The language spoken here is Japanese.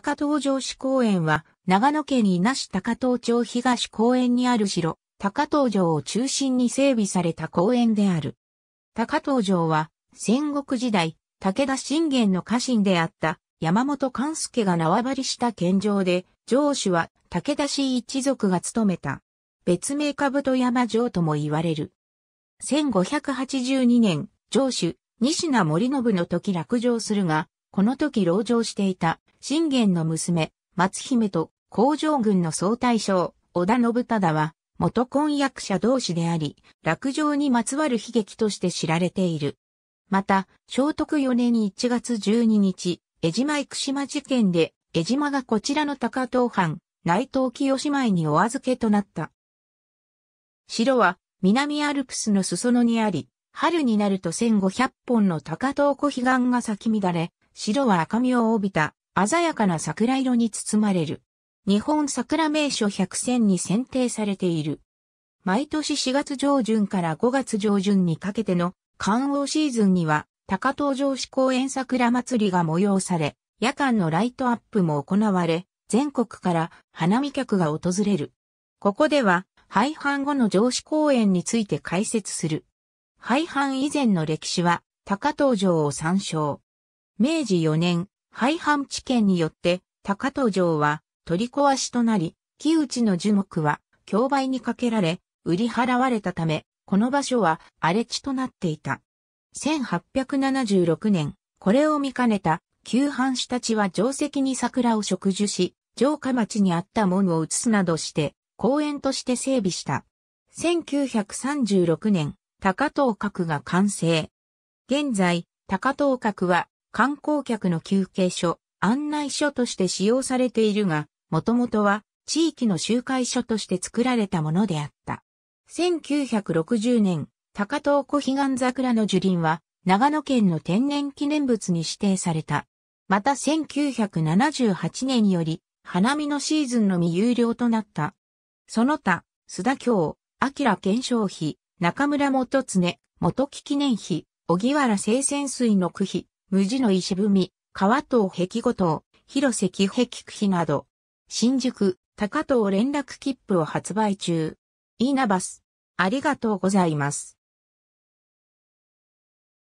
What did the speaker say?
高東城址公園は、長野県伊那市高東町東公園にある城、高東城を中心に整備された公園である。高東城は、戦国時代、武田信玄の家臣であった山本勘助が縄張りした県城で、城主は武田氏一族が務めた。別名兜山城とも言われる。1582年、城主、西名森信の時落城するが、この時牢城していた、信玄の娘、松姫と、工場軍の総大将、織田信忠は、元婚約者同士であり、落城にまつわる悲劇として知られている。また、聖徳4年1月12日、江島育島事件で、江島がこちらの高藤藩、内藤清姉妹にお預けとなった。城は、南アルプスの裾野にあり、春になると1500本の高藤湖彼岸が咲き乱れ、白は赤みを帯びた鮮やかな桜色に包まれる。日本桜名所百選に選定されている。毎年4月上旬から5月上旬にかけての観王シーズンには高東城市公園桜祭りが催され、夜間のライトアップも行われ、全国から花見客が訪れる。ここでは、廃藩後の城市公園について解説する。廃藩以前の歴史は、高東城を参照。明治4年、廃藩置県によって高戸城は取り壊しとなり、木内の樹木は競売にかけられ、売り払われたため、この場所は荒れ地となっていた。1876年、これを見かねた、旧藩士たちは定石に桜を植樹し、城下町にあった門を移すなどして、公園として整備した。1936年、高等閣が完成。現在、高等閣は観光客の休憩所、案内所として使用されているが、もともとは地域の集会所として作られたものであった。1960年、高遠湖彼岸桜の樹林は、長野県の天然記念物に指定された。また1978年より、花見のシーズンのみ有料となった。その他、須田京、明健勝碑、中村元常、元木記念碑、小木原生泉水の区碑、無地の石踏み、川島壁ごと、広瀬木壁区碑など、新宿、高島連絡切符を発売中。イーナバス、ありがとうございます。